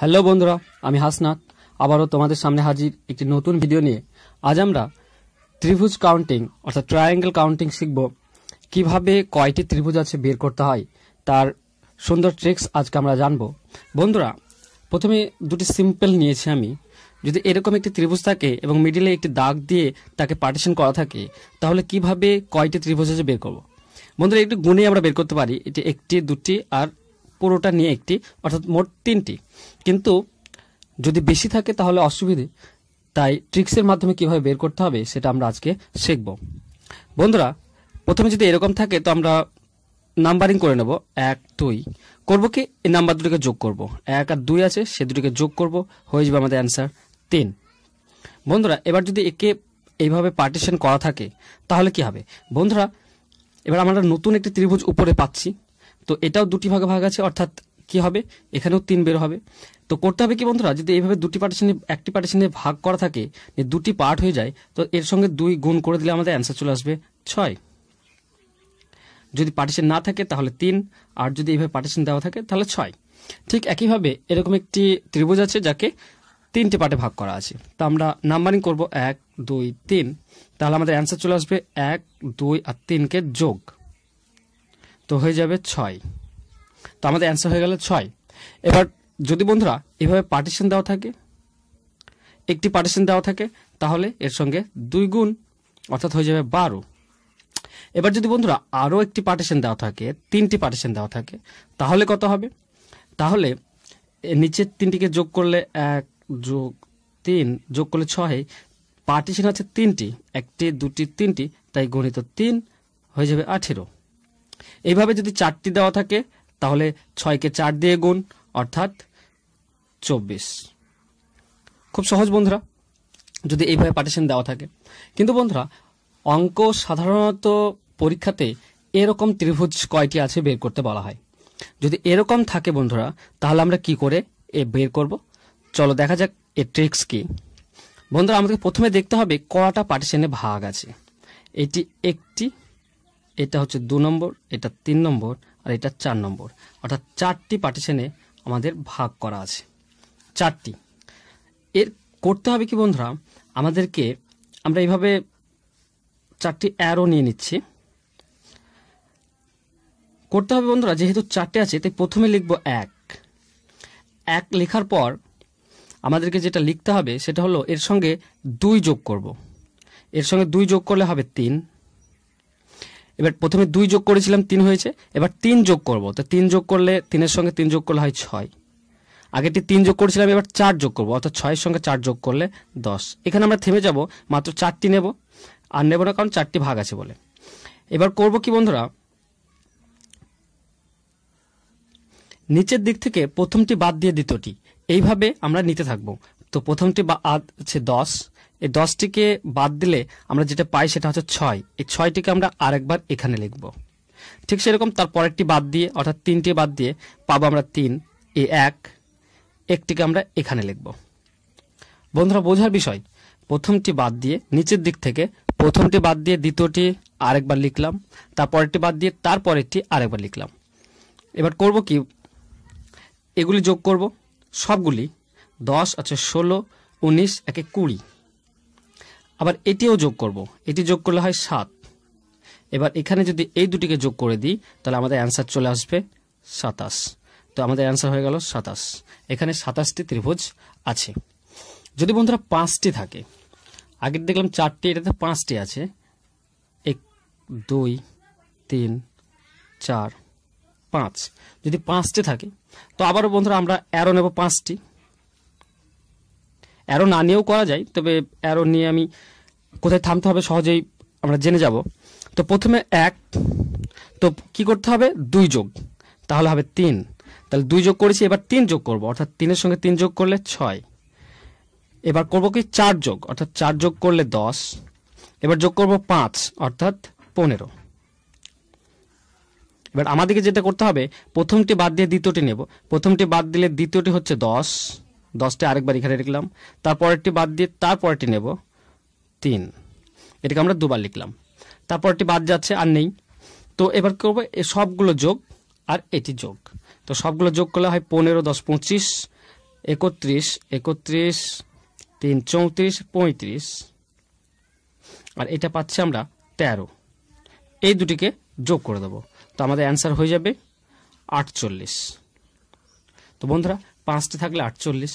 Hello বন্ধুরা আমি হাসনাথ আবারও তোমাদের সামনে হাজির একটি নতুন ভিডিও নিয়ে আজ আমরা ত্রিভুজ কাউন্টিং অর্থাৎ ট্রায়াঙ্গেল কাউন্টিং শিখব কিভাবে কয়টি ত্রিভুজ আছে বের করতে হয় তার সুন্দর ট্রিক্স আজকে আমরা জানব বন্ধুরা প্রথমে দুটি সিম্পল নিয়েছি আমি যদি এরকম একটি ত্রিভুজ থাকে এবং মিডিলে একটি দাগ দিয়ে তাকে পার্টিশন করা থাকে তাহলে কিভাবে কয়টি ত্রিভুজ আছে বের করব বন্ধুরা একটু গুণে আমরা বের করতে পারি এটি একটি দুটি আর পুরোটা নিয়ে একটি অর্থাৎ মোট তিনটি কিন্তু যদি বেশি থাকে তাহলে অসুবিধে তাই ট্রিক্সের মাধ্যমে কিভাবে বের করতে হবে সেটা আমরা আজকে শিখব বন্ধুরা প্রথমে যদি এরকম থাকে তো আমরা নাম্বারিং করে নেব এক দুই করবো কি এই নাম্বার দুটোকে যোগ করব এক আর দুই আছে সে দুটোকে যোগ করব হয়ে যাবে আমাদের অ্যান্সার তিন বন্ধুরা এবার যদি একে এইভাবে পার্টিশন করা থাকে তাহলে কি হবে বন্ধুরা এবার আমরা নতুন একটি ত্রিভুজ উপরে পাচ্ছি তো এটাও দুটি ভাগে ভাগ আছে অর্থাৎ কি হবে এখানেও তিন বের হবে তো করতে হবে কি বন্ধুরা যদি এইভাবে দুটি পার্টিশনে একটি পার্টিশনে ভাগ করা থাকে দুটি পার্ট হয়ে যায় তো এর সঙ্গে দুই গুণ করে দিলে আমাদের অ্যান্সার চলে আসবে ছয় যদি পার্টিশন না থাকে তাহলে তিন আর যদি এইভাবে পার্টিশন দেওয়া থাকে তাহলে ছয় ঠিক একইভাবে এরকম একটি ত্রিভুজ আছে যাকে তিনটি পার্টে ভাগ করা আছে তো আমরা নাম্বারিং করব এক দুই তিন তাহলে আমাদের অ্যান্সার চলে আসবে এক দুই আর তিনকে যোগ তো হয়ে যাবে ছয় তো আমাদের অ্যান্সার হয়ে গেল ছয় এবার যদি বন্ধুরা এভাবে পার্টিশন দেওয়া থাকে একটি পার্টিশন দেওয়া থাকে তাহলে এর সঙ্গে দুই গুণ অর্থাৎ হয়ে যাবে বারো এবার যদি বন্ধুরা আরও একটি পার্টিশন দেওয়া থাকে তিনটি পার্টিশন দেওয়া থাকে তাহলে কত হবে তাহলে নিচের তিনটিকে যোগ করলে এক যোগ তিন যোগ করলে ছয় পার্টিশন আছে তিনটি একটি দুটি তিনটি তাই গণিত তিন হয়ে যাবে আঠেরো এইভাবে যদি চারটি দেওয়া থাকে তাহলে ছয়কে চার দিয়ে গুণ অর্থাৎ চব্বিশ খুব সহজ বন্ধুরা যদি এইভাবে পার্টিশন দেওয়া থাকে কিন্তু বন্ধুরা অঙ্ক সাধারণত পরীক্ষাতে এরকম ত্রিভুজ কয়টি আছে বের করতে বলা হয় যদি এরকম থাকে বন্ধুরা তাহলে আমরা কি করে এ বের করব চলো দেখা যাক এ ট্রিক্স কি বন্ধুরা আমাদের প্রথমে দেখতে হবে কটা পার্টিশনে ভাগ আছে এটি একটি এটা হচ্ছে দু নম্বর এটা তিন নম্বর আর এটা চার নম্বর অর্থাৎ চারটি পার্টিশনে আমাদের ভাগ করা আছে চারটি এর করতে হবে কি বন্ধুরা আমাদেরকে আমরা এইভাবে চারটি অ্যারো নিয়ে নিচ্ছি করতে হবে বন্ধুরা যেহেতু চারটে আছে তাই প্রথমে লিখব এক এক লেখার পর আমাদেরকে যেটা লিখতে হবে সেটা হলো এর সঙ্গে দুই যোগ করব। এর সঙ্গে দুই যোগ করলে হবে তিন এবার প্রথমে দুই যোগ করেছিলাম তিন হয়েছে এবার তিন যোগ করব তো তিন যোগ করলে তিনের সঙ্গে তিন যোগ করলে হয় ছয় আগেটি তিন যোগ করেছিলাম এবার চার যোগ করব অর্থাৎ ছয়ের সঙ্গে চার যোগ করলে দশ এখানে আমরা থেমে যাব মাত্র চারটি নেব আর নেব না কারণ চারটি ভাগ আছে বলে এবার করব কি বন্ধুরা নিচের দিক থেকে প্রথমটি বাদ দিয়ে দ্বিতীয়টি এইভাবে আমরা নিতে থাকবো তো প্রথমটি বা আছে দশ এই দশটিকে বাদ দিলে আমরা যেটা পাই সেটা হচ্ছে ছয় এই ছয়টিকে আমরা আরেকবার এখানে লিখব ঠিক সেরকম তার পরেরটি বাদ দিয়ে অর্থাৎ তিনটি বাদ দিয়ে পাবো আমরা তিন এ এক একটিকে আমরা এখানে লিখব বন্ধুরা বোঝার বিষয় প্রথমটি বাদ দিয়ে নিচের দিক থেকে প্রথমটি বাদ দিয়ে দ্বিতীয়টি আরেকবার লিখলাম তারপরেরটি বাদ দিয়ে তারপরেরটি আরেকবার লিখলাম এবার করব কি এগুলি যোগ করব সবগুলি দশ আছে আচ্ছা, ষোলো উনিশ একে কুড়ি আবার এটিও যোগ করব। এটি যোগ করলে হয় সাত এবার এখানে যদি এই দুটিকে যোগ করে দিই তাহলে আমাদের অ্যান্সার চলে আসবে সাতাশ তো আমাদের অ্যান্সার হয়ে গেল সাতাশ এখানে সাতাশটি ত্রিভুজ আছে যদি বন্ধুরা পাঁচটি থাকে আগের দেখলাম চারটি এটাতে পাঁচটি আছে এক দুই তিন চার পাঁচ যদি পাঁচটি থাকে তো আবারও বন্ধুরা আমরা অ্যারো নেব পাঁচটি অ্যারো না নিয়েও করা যায় তবে অ্যারো নিয়ে আমি কোথায় থামতে হবে সহজেই আমরা জেনে যাব তো প্রথমে এক তো কি করতে হবে দুই যোগ তাহলে হবে তিন তাহলে দুই যোগ করেছি এবার তিন যোগ করব অর্থাৎ তিনের সঙ্গে তিন যোগ করলে ছয় এবার করব কি চার যোগ অর্থাৎ চার যোগ করলে দশ এবার যোগ করব পাঁচ অর্থাৎ পনেরো এবার আমাদেরকে যেটা করতে হবে প্রথমটি বাদ দিয়ে দ্বিতীয়টি নেব প্রথমটি বাদ দিলে দ্বিতীয়টি হচ্ছে দশ দশটা আরেকবার এখানে লিখলাম তারপরেরটি বাদ দিয়ে তারপরেরটি নেব তিন এটাকে আমরা দুবার লিখলাম তারপরেরটি বাদ যাচ্ছে আর নেই তো এবার করবো সবগুলো যোগ আর এটি যোগ তো সবগুলো যোগ করলে হয় পনেরো দশ পঁচিশ একত্রিশ একত্রিশ তিন চৌত্রিশ পঁয়ত্রিশ আর এটা পাচ্ছি আমরা তেরো এই দুটিকে যোগ করে দেবো তো আমাদের অ্যান্সার হয়ে যাবে আটচল্লিশ তো বন্ধুরা পাঁচটি থাকলে আটচল্লিশ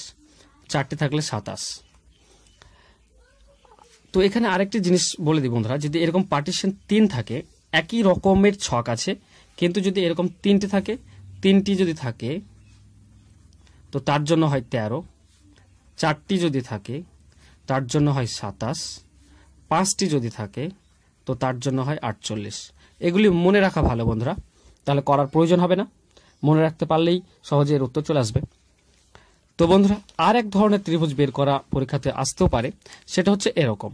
চারটি থাকলে সাতাশ তো এখানে আরেকটি জিনিস বলে দিই বন্ধুরা যদি এরকম পার্টিশন তিন থাকে একই রকমের ছক আছে কিন্তু যদি এরকম তিনটি থাকে তিনটি যদি থাকে তো তার জন্য হয় তেরো চারটি যদি থাকে তার জন্য হয় সাতাশ পাঁচটি যদি থাকে তো তার জন্য হয় আটচল্লিশ এগুলি মনে রাখা ভালো বন্ধুরা তাহলে করার প্রয়োজন হবে না মনে রাখতে পারলেই সহজে এর উত্তর চলে আসবে তো বন্ধুরা আর এক ধরনের ত্রিভুজ বের করা পরীক্ষাতে আসতেও পারে সেটা হচ্ছে এরকম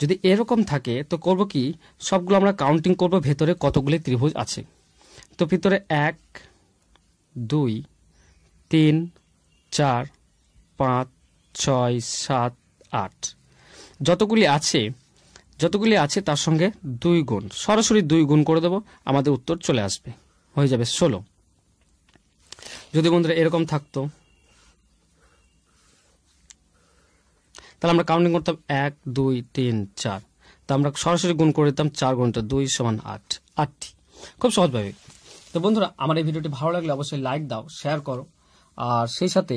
যদি এরকম থাকে তো করব কি সবগুলো আমরা কাউন্টিং করব ভেতরে কতগুলি ত্রিভুজ আছে তো ভিতরে এক দুই তিন চার পাঁচ ছয় সাত আট যতগুলি আছে যতগুলি আছে তার সঙ্গে দুই গুণ সরাসরি দুই গুণ করে দেব আমাদের উত্তর চলে আসবে হয়ে যাবে ষোলো যদি বন্ধুরা এরকম থাকতো তাহলে আমরা কাউন্টিং করতাম এক দুই তিন চার তা আমরা সরাসরি গুণ করে দিতাম চার গুণটা দুই সমান আট আটটি খুব সহজভাবে তো বন্ধুরা আমার এই ভিডিওটি ভালো লাগলে অবশ্যই লাইক দাও শেয়ার করো আর সেই সাথে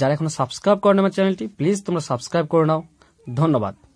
যারা এখনো সাবস্ক্রাইব করেন আমার চ্যানেলটি প্লিজ তোমরা সাবস্ক্রাইব করে নাও ধন্যবাদ